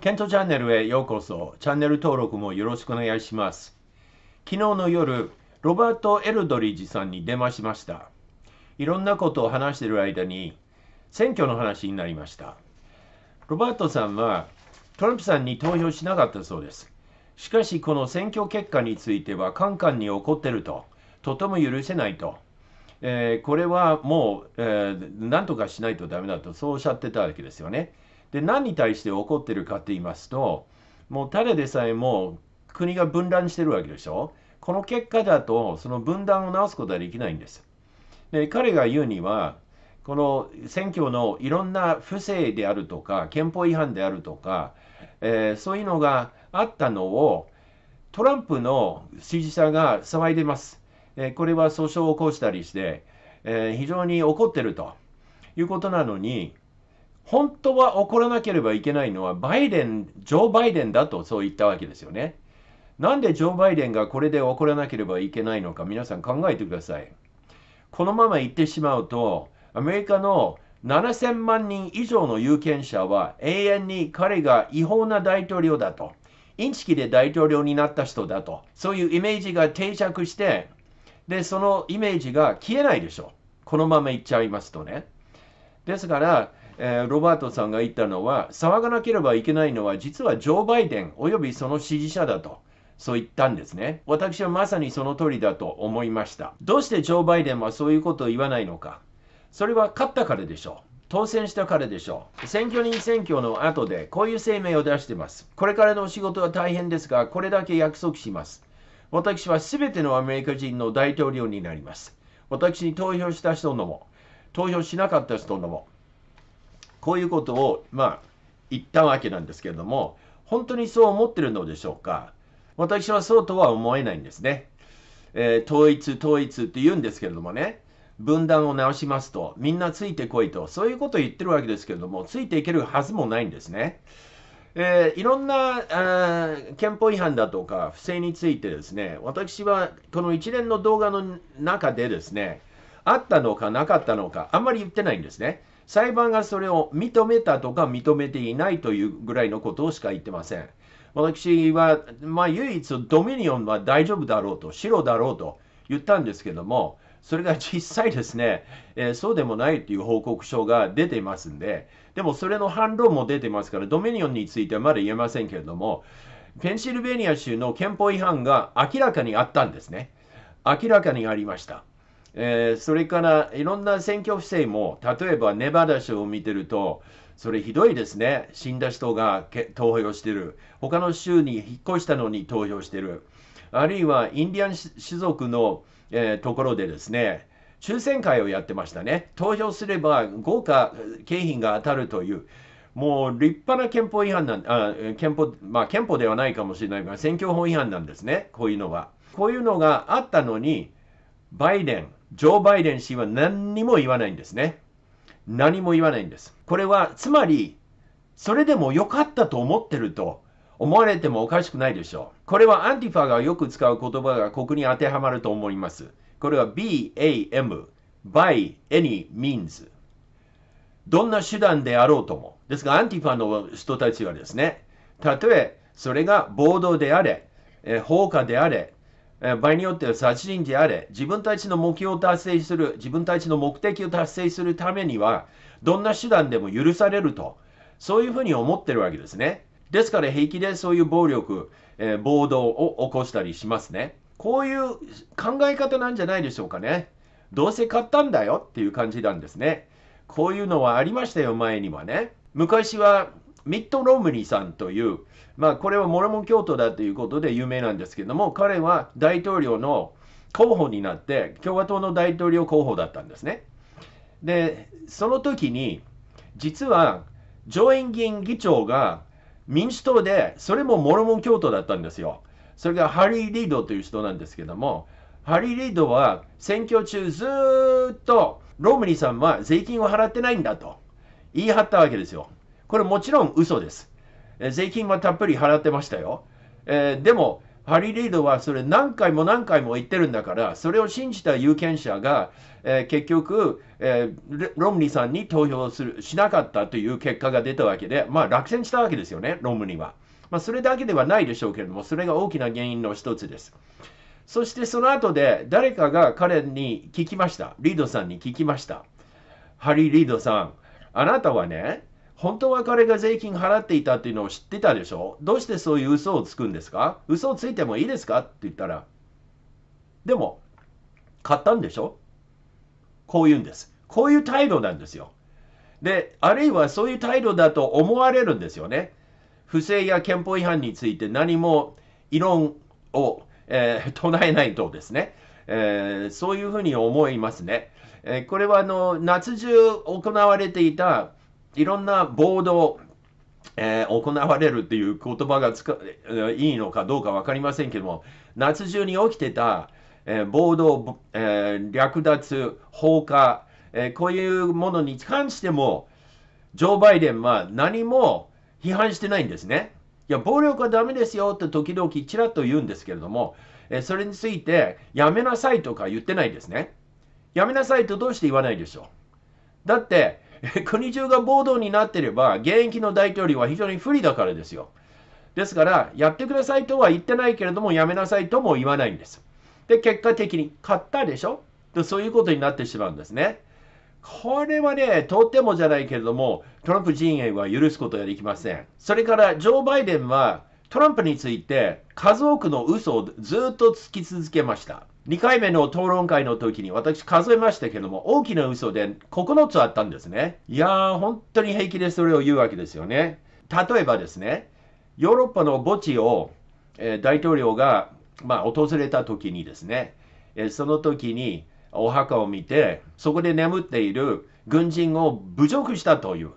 ケントチャンネルへようこそ。チャンネル登録もよろしくお願いします。昨日の夜、ロバート・エルドリッジさんに電話しました。いろんなことを話している間に、選挙の話になりました。ロバートさんは、トランプさんに投票しなかったそうです。しかし、この選挙結果については、カンカンに怒ってると、とても許せないと。えー、これはもう、えー、何とかしないとダメだとそうおっしゃってたわけですよね。で何に対して怒ってるかって言いますともう誰でさえも国が分断してるわけでしょ。この結果だとその分断を直すことはできないんです。で彼が言うにはこの選挙のいろんな不正であるとか憲法違反であるとか、えー、そういうのがあったのをトランプの支持者が騒いでます。えこれは訴訟を起こしたりして、え非常に怒ってるということなのに、本当は怒らなければいけないのは、バイデン、ジョー・バイデンだとそう言ったわけですよね。なんでジョー・バイデンがこれで怒らなければいけないのか、皆さん考えてください。このまま行ってしまうと、アメリカの7000万人以上の有権者は永遠に彼が違法な大統領だと、インチキで大統領になった人だと、そういうイメージが定着して、で、そのイメージが消えないでしょ。このままいっちゃいますとね。ですから、えー、ロバートさんが言ったのは、騒がなければいけないのは、実はジョー・バイデンおよびその支持者だと。そう言ったんですね。私はまさにその通りだと思いました。どうしてジョー・バイデンはそういうことを言わないのか。それは勝ったからでしょう。当選したからでしょう。選挙人選挙の後でこういう声明を出してます。これからの仕事は大変ですが、これだけ約束します。私は全てのアメリカ人の大統領になります。私に投票した人のも、投票しなかった人のも、こういうことを、まあ、言ったわけなんですけれども、本当にそう思ってるのでしょうか。私はそうとは思えないんですね。えー、統一、統一って言うんですけれどもね、分断を直しますと、みんなついてこいと、そういうことを言ってるわけですけれども、ついていけるはずもないんですね。えー、いろんなあ憲法違反だとか不正についてですね、私はこの一連の動画の中でですね、あったのかなかったのか、あんまり言ってないんですね。裁判がそれを認めたとか認めていないというぐらいのことをしか言ってません。私は、まあ、唯一ドミニオンは大丈夫だろうと、白だろうと言ったんですけども、それが実際ですね、えー、そうでもないっていう報告書が出てますんで、でもそれの反論も出てますから、ドミニオンについてはまだ言えませんけれども、ペンシルベニア州の憲法違反が明らかにあったんですね。明らかにありました。えー、それからいろんな選挙不正も、例えばネバダ州を見てると、それひどいですね。死んだ人が投票してる。他の州に引っ越したのに投票してる。あるいはインディアン種族の、えー、ところでですね、抽選会をやってましたね。投票すれば豪華景品が当たるという、もう立派な憲法違反なん、あ憲法、まあ憲法ではないかもしれないが、選挙法違反なんですね、こういうのは。こういうのがあったのに、バイデン、ジョー・バイデン氏は何にも言わないんですね。何も言わないんです。これは、つまり、それでも良かったと思ってると思われてもおかしくないでしょう。これはアンティファがよく使う言葉がここに当てはまると思います。これは BAM、by any means。どんな手段であろうとも。ですが、アンティファの人たちはですね、たとえそれが暴動であれ、え放火であれ、え場合によっては殺人であれ、自分たちの目標を達成する、自分たちの目的を達成するためには、どんな手段でも許されると、そういうふうに思ってるわけですね。ですから平気でそういう暴力、えー、暴動を起こしたりしますね。こういう考え方なんじゃないでしょうかね。どうせ買ったんだよっていう感じなんですね。こういうのはありましたよ、前にはね。昔はミッド・ロムニーさんという、まあ、これはモルモン教徒だということで有名なんですけども、彼は大統領の候補になって、共和党の大統領候補だったんですね。で、その時に、実は上院議員議長が民主党で、それもモルモン教徒だったんですよ。それがハリー・リードという人なんですけども、ハリー・リードは選挙中ずっとロムニーさんは税金を払ってないんだと言い張ったわけですよ。これもちろん嘘です。税金はたっぷり払ってましたよ。えー、でも、ハリー・リードはそれ何回も何回も言ってるんだから、それを信じた有権者が、えー、結局、えー、ロムニーさんに投票するしなかったという結果が出たわけで、まあ落選したわけですよね、ロムニーは。まあ、それだけではないでしょうけれども、それが大きな原因の一つです。そしてその後で誰かが彼に聞きました。リードさんに聞きました。ハリー・リードさん、あなたはね、本当は彼が税金払っていたっていうのを知ってたでしょどうしてそういう嘘をつくんですか嘘をついてもいいですかって言ったら、でも、買ったんでしょこう言うんです。こういう態度なんですよ。で、あるいはそういう態度だと思われるんですよね。不正や憲法違反について何も異論を、えー、唱えないとですね、えー、そういうふうに思いますね。えー、これはあの夏中行われていたいろんな暴動、えー、行われるっていう言葉がつかいいのかどうか分かりませんけども、夏中に起きてた、えー、暴動、えー、略奪、放火、えこういうものに関しても、ジョー・バイデンは何も批判してないんですね。いや、暴力はダメですよって時々ちらっと言うんですけれども、えそれについて、やめなさいとか言ってないですね。やめなさいとどうして言わないでしょう。だって、国中が暴動になってれば、現役の大統領は非常に不利だからですよ。ですから、やってくださいとは言ってないけれども、やめなさいとも言わないんです。で、結果的に買ったでしょでそういうことになってしまうんですね。これはね、とってもじゃないけれども、トランプ陣営は許すことができません。それから、ジョー・バイデンは、トランプについて数多くの嘘をずっとつき続けました。2回目の討論会の時に私数えましたけども、大きな嘘で9つあったんですね。いやー、本当に平気でそれを言うわけですよね。例えばですね、ヨーロッパの墓地を、えー、大統領が、まあ、訪れた時にですね、えー、その時にお墓を見て、そこで眠っている軍人を侮辱したという、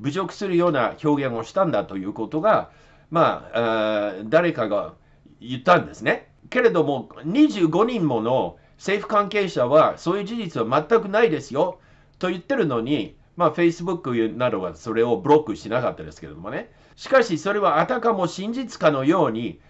侮辱するような表現をしたんだということが、まあ、あ誰かが言ったんですね。けれども、25人もの政府関係者は、そういう事実は全くないですよと言ってるのに、まあ、Facebook などはそれをブロックしなかったですけどもね。しかし、それはあたかも真実かのように、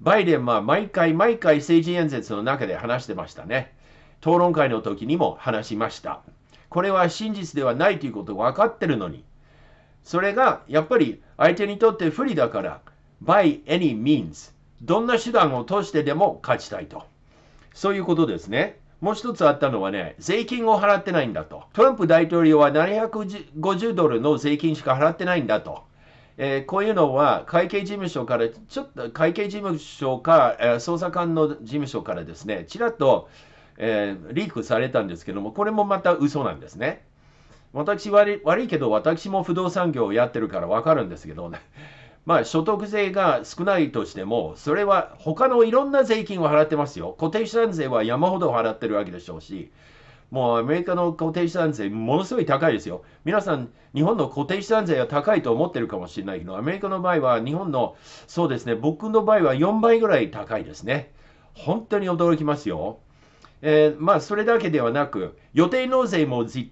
バイデンは毎回毎回政治演説の中で話してましたね。討論会の時にも話しました。これは真実ではないということが分かってるのに、それがやっぱり相手にとって不利だから、by any means どんな手段を通してでも勝ちたいと。そういうことですね。もう一つあったのはね、税金を払ってないんだと。トランプ大統領は750ドルの税金しか払ってないんだと。えー、こういうのは会計事務所から、ちょっと会計事務所か、えー、捜査官の事務所からですね、ちらっと、えー、リークされたんですけども、これもまた嘘なんですね。私悪い、悪いけど、私も不動産業をやってるから分かるんですけどね。まあ、所得税が少ないとしても、それは他のいろんな税金を払ってますよ。固定資産税は山ほど払ってるわけでしょうし、もうアメリカの固定資産税、ものすごい高いですよ。皆さん、日本の固定資産税は高いと思ってるかもしれないけど、アメリカの場合は、日本の、そうですね、僕の場合は4倍ぐらい高いですね。本当に驚きますよ。えー、まあ、それだけではなく、予定納税も絶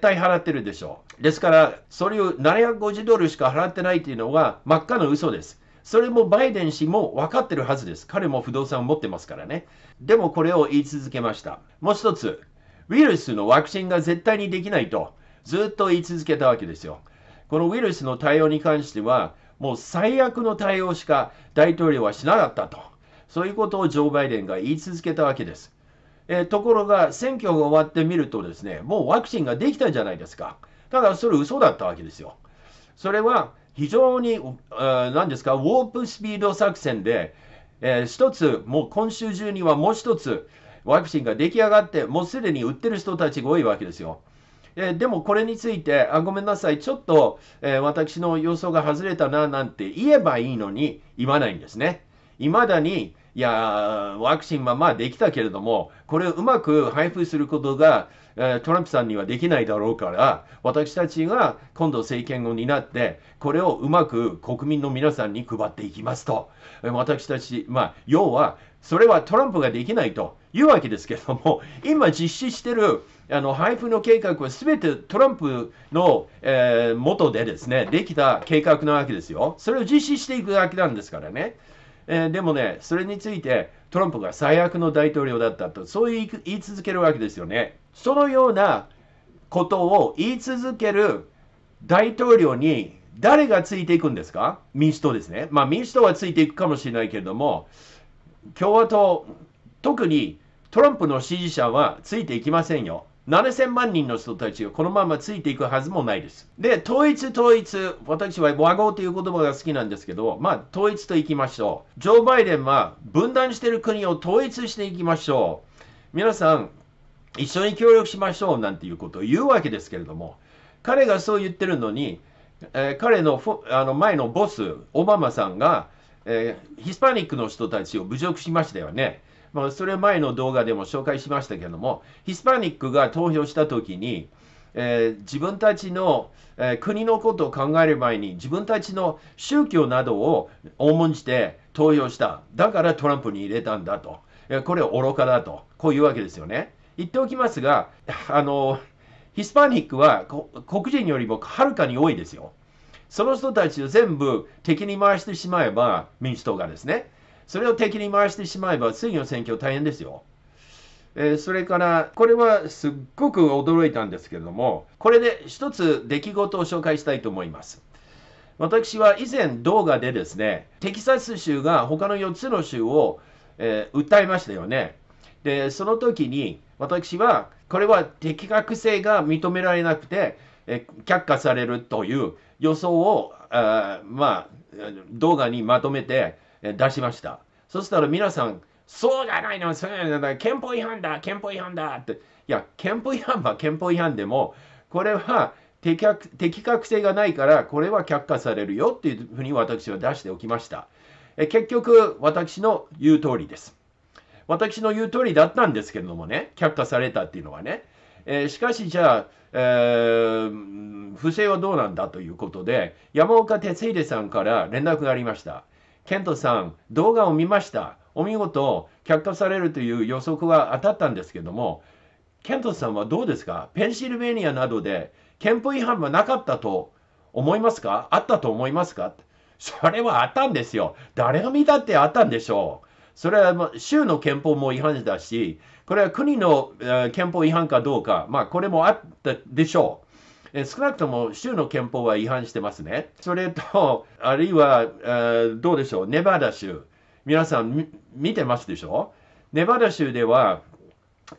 対払ってるでしょう。ですから、それを750ドルしか払ってないというのは真っ赤な嘘です。それもバイデン氏も分かってるはずです。彼も不動産を持ってますからね。でもこれを言い続けました。もう一つ、ウイルスのワクチンが絶対にできないとずっと言い続けたわけですよ。このウイルスの対応に関しては、もう最悪の対応しか大統領はしなかったと。そういうことをジョー・バイデンが言い続けたわけです。えところが、選挙が終わってみるとですね、もうワクチンができたじゃないですか。ただ、それ嘘だったわけですよ。それは非常に、何ですか、ウォープスピード作戦で、えー、一つ、もう今週中にはもう一つ、ワクチンが出来上がって、もうすでに売ってる人たちが多いわけですよ。えー、でもこれについてあ、ごめんなさい、ちょっと、えー、私の予想が外れたななんて言えばいいのに、言わないんですね。未だに、いやワクチンはまあできたけれども、これをうまく配布することが、えトランプさんにはできないだろうから、私たちが今度政権を担って、これをうまく国民の皆さんに配っていきますと。私たち、まあ、要は、それはトランプができないというわけですけれども、今実施してるあの配布の計画は全てトランプの、えー、元でですね、できた計画なわけですよ。それを実施していくだけなんですからね。えー、でもね、それについてトランプが最悪の大統領だったと、そう言い続けるわけですよね。そのようなことを言い続ける大統領に誰がついていくんですか民主党ですね。まあ民主党はついていくかもしれないけれども、共和党、特にトランプの支持者はついていきませんよ。7000万人の人たちがこのままついていくはずもないです。で、統一統一、私は和合という言葉が好きなんですけど、まあ統一といきましょう。ジョー・バイデンは分断している国を統一していきましょう。皆さん、一緒に協力しましょうなんていうことを言うわけですけれども、彼がそう言ってるのに、えー、彼のあの前のボス、オバマさんが、えー、ヒスパニックの人たちを侮辱しましたよね。まあ、それ前の動画でも紹介しましたけども、ヒスパニックが投票したときに、えー、自分たちの、えー、国のことを考える前に自分たちの宗教などを重んじて投票した。だからトランプに入れたんだと。えこれ愚かだと。こういうわけですよね。言っておきますが、あの、ヒスパニックは黒人よりもはるかに多いですよ。その人たちを全部敵に回してしまえば民主党がですね。それを敵に回してしまえば次の選挙大変ですよ。えー、それからこれはすっごく驚いたんですけれどもこれで一つ出来事を紹介したいと思います。私は以前動画でですねテキサス州が他の4つの州を、えー、訴えましたよね。でその時に私はこれは適格性が認められなくて、えー、却下されるという予想をあまあ動画にまとめて出しました。そしたら皆さん、そうじゃないの、そうじゃない憲法違反だ、憲法違反だって。いや、憲法違反は憲法違反でも、これは適格適格性がないから、これは却下されるよっていうふうに私は出しておきました。え結局、私の言う通りです。私の言う通りだったんですけれどもね、却下されたっていうのはね。えー、しかし、じゃあ、えー、不正はどうなんだということで、山岡哲秀さんから連絡がありました。ケントさん、動画を見ました。お見事、却下されるという予測は当たったんですけども、ケントさんはどうですかペンシルベニアなどで憲法違反はなかったと思いますかあったと思いますかそれはあったんですよ。誰が見たってあったんでしょう。それは州の憲法も違反だし、これは国の憲法違反かどうか、まあこれもあったでしょう。え少なくとも州の憲法は違反してますね。それと、あるいは、えどうでしょう、ネバダ州。皆さん見てますでしょネバダ州では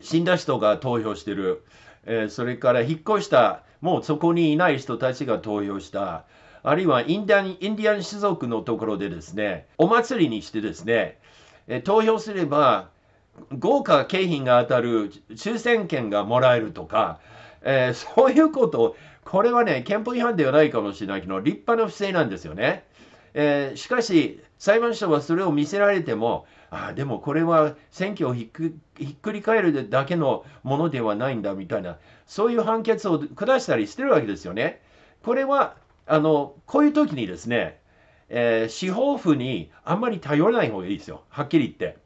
死んだ人が投票してる、えー、それから引っ越したもうそこにいない人たちが投票したあるいはインディアンインディアン種族のところでですねお祭りにしてですね、えー、投票すれば豪華景品が当たる抽選券がもらえるとかえー、そういうことを、これはね、憲法違反ではないかもしれないけど、立派な不正なんですよね。えー、しかし、裁判所はそれを見せられても、あでもこれは選挙をひっくり返るだけのものではないんだみたいな、そういう判決を下したりしてるわけですよね。これは、あのこういう時にですね、えー、司法府にあんまり頼らない方がいいですよ、はっきり言って。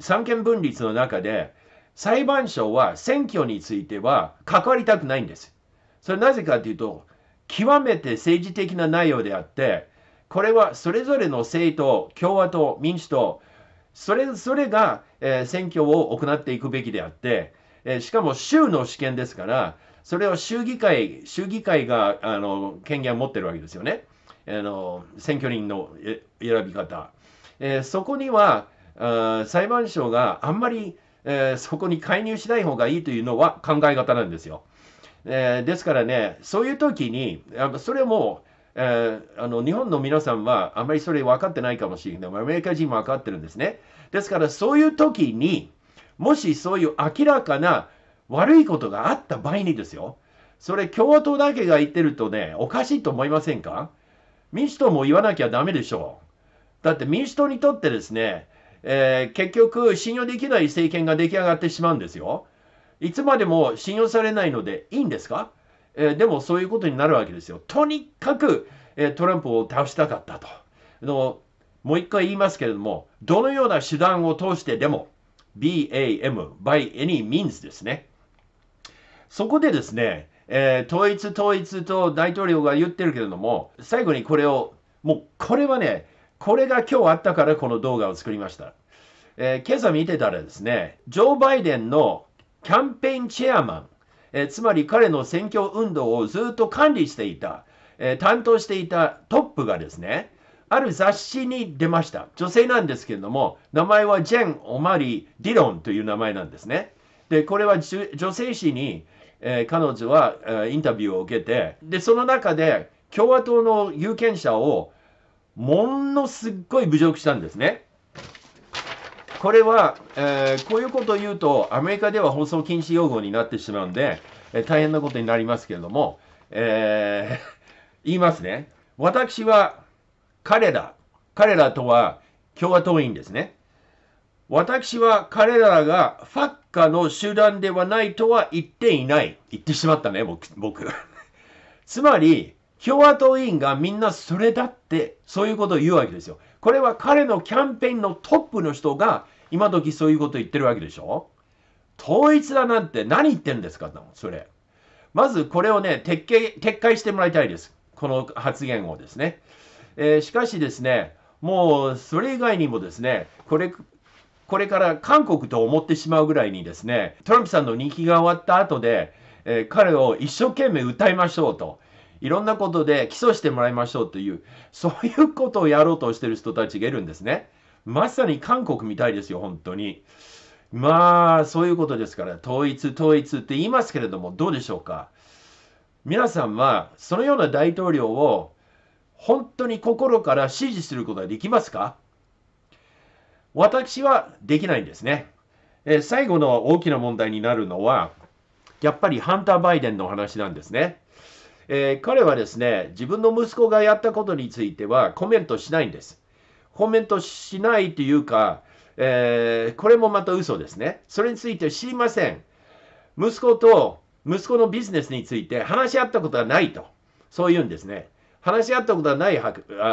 三権分立の中で、裁判所は選挙については関わりたくないんです。それなぜかというと、極めて政治的な内容であって、これはそれぞれの政党、共和党、民主党、それぞれが、え選挙を行っていくべきであって、えしかも州の主権ですから、それを州議会、州議会があの権限を持ってるわけですよね。あの選挙人の選び方。えそこにはあ裁判所があんまりえー、そこに介入しない方がいいというのは考え方なんですよ。えー、ですからね、そういう時に、それも、えー、あの日本の皆さんはあまりそれ分かってないかもしれない。アメリカ人も分かってるんですね。ですからそういう時に、もしそういう明らかな悪いことがあった場合にですよ、それ共和党だけが言ってるとね、おかしいと思いませんか民主党も言わなきゃダメでしょう。だって民主党にとってですね、えー、結局信用できない政権が出来上がってしまうんですよ。いつまでも信用されないのでいいんですか、えー、でもそういうことになるわけですよ。とにかく、えー、トランプを倒したかったと。のもう一回言いますけれども、どのような手段を通してでも、BAM、by any means ですね。そこでですね、えー、統一統一と大統領が言ってるけれども、最後にこれを、もうこれはね、これが今日あったからこの動画を作りました。えー、今朝見てたらですね、ジョー・バイデンのキャンペーンチェアマン、えー、つまり彼の選挙運動をずっと管理していた、えー、担当していたトップがですね、ある雑誌に出ました。女性なんですけれども、名前はジェン・オマリディロンという名前なんですね。で、これは女性誌に、え彼女は、えインタビューを受けて、で、その中で共和党の有権者をものすっごい侮辱したんですね。これは、えー、こういうことを言うと、アメリカでは放送禁止用語になってしまうんで、えー、大変なことになりますけれども、えー、言いますね。私は彼ら、彼らとは共和党員ですね。私は彼らがファッカの集団ではないとは言っていない。言ってしまったね、僕。僕 つまり、共和党委員がみんなそれだって、そういうことを言うわけですよ。これは彼のキャンペーンのトップの人が、今時そういうこと言ってるわけでしょ統一だなんて何言ってるんですかそれ。まずこれをね撤回、撤回してもらいたいです。この発言をですね。えー、しかしですね、もうそれ以外にもですね、これ、これから韓国と思ってしまうぐらいにですね、トランプさんの人気が終わった後で、えー、彼を一生懸命歌いましょうと。いろんなことで起訴してもらいましょうという、そういうことをやろうとしてる人たちがいるんですね。まさに韓国みたいですよ、本当に。まあ、そういうことですから、統一、統一って言いますけれども、どうでしょうか。皆さんは、そのような大統領を、本当に心から支持することはできますか私はできないんですね。え最後の大きな問題になるのは、やっぱりハンター・バイデンの話なんですね。えー、彼はですね、自分の息子がやったことについてはコメントしないんです。コメントしないというか、えー、これもまた嘘ですね。それについて知りません。息子と息子のビジネスについて話し合ったことはないと。そう言うんですね。話し合ったことはないは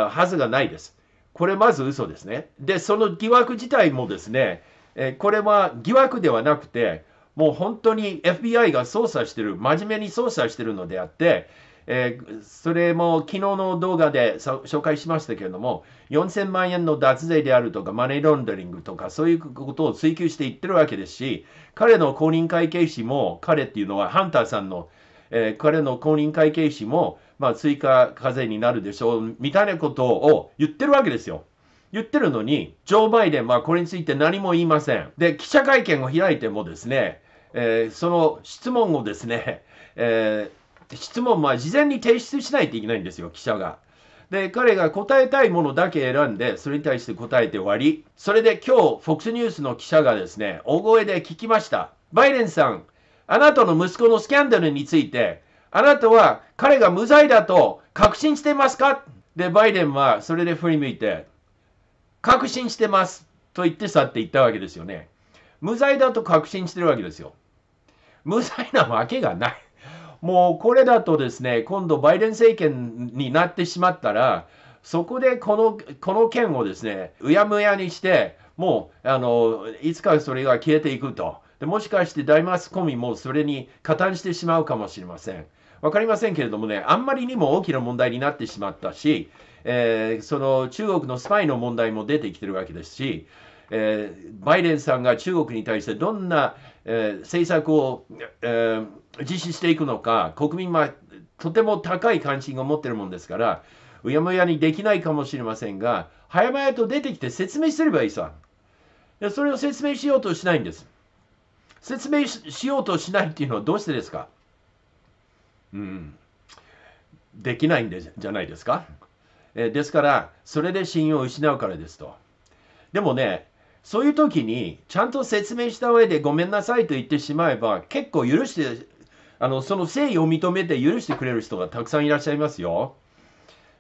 はずがないです。これまず嘘ですね。で、その疑惑自体もですね、えー、これは疑惑ではなくて、もう本当に FBI が捜査してる、真面目に捜査してるのであって、えー、それも昨日の動画で紹介しましたけれども、4000万円の脱税であるとか、マネーロンダリングとか、そういうことを追求していってるわけですし、彼の公認会計士も、彼っていうのはハンターさんの、えー、彼の公認会計士も、まあ、追加課税になるでしょう、みたいなことを言ってるわけですよ。言ってるのに、ジョー・バイデンはこれについて何も言いません。で、記者会見を開いてもですね、えー、その質問をですね、えー質問、は事前に提出しないといけないんですよ、記者が。で、彼が答えたいものだけ選んで、それに対して答えて終わり。それで今日、FOX ニュースの記者がですね、大声で聞きました。バイデンさん、あなたの息子のスキャンダルについて、あなたは彼が無罪だと確信してますかで、バイデンはそれで振り向いて、確信してますと言って去っていったわけですよね。無罪だと確信してるわけですよ。無罪なわけがない。もうこれだとですね、今度バイデン政権になってしまったら、そこでこの、この件をですね、うやむやにして、もう、あの、いつかそれが消えていくと。でもしかして大マスコミもそれに加担してしまうかもしれません。分かりませんけれどもね、あんまりにも大きな問題になってしまったし、えー、その中国のスパイの問題も出てきてるわけですし、えー、バイデンさんが中国に対してどんな、えー、政策を、えー、実施していくのか、国民はとても高い関心を持っているもんですから、うやむやにできないかもしれませんが、早々と出てきて説明すればいいさ。でそれを説明しようとしないんです。説明しようとしないっていうのはどうしてですかうん。できないんでじゃないですか。えー、ですから、それで信用を失うからですと。でもね、そういう時に、ちゃんと説明した上でごめんなさいと言ってしまえば、結構許して、あの、その誠意を認めて許してくれる人がたくさんいらっしゃいますよ。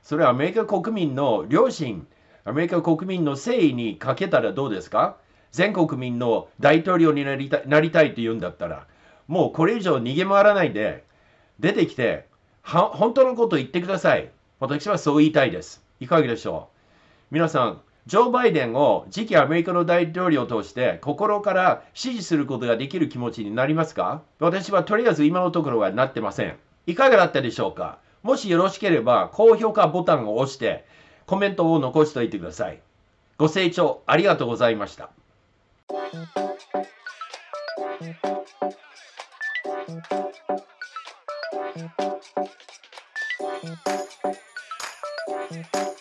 それはアメリカ国民の良心、アメリカ国民の誠意にかけたらどうですか全国民の大統領になりたなりたいと言うんだったら、もうこれ以上逃げ回らないで、出てきて、は本当のことを言ってください。私はそう言いたいです。いかがでしょう皆さん、ジョー・バイデンを次期アメリカの大統領として心から支持することができる気持ちになりますか私はとりあえず今のところはなってません。いかがだったでしょうかもしよろしければ高評価ボタンを押してコメントを残しておいてください。ご清聴ありがとうございました。Thank you.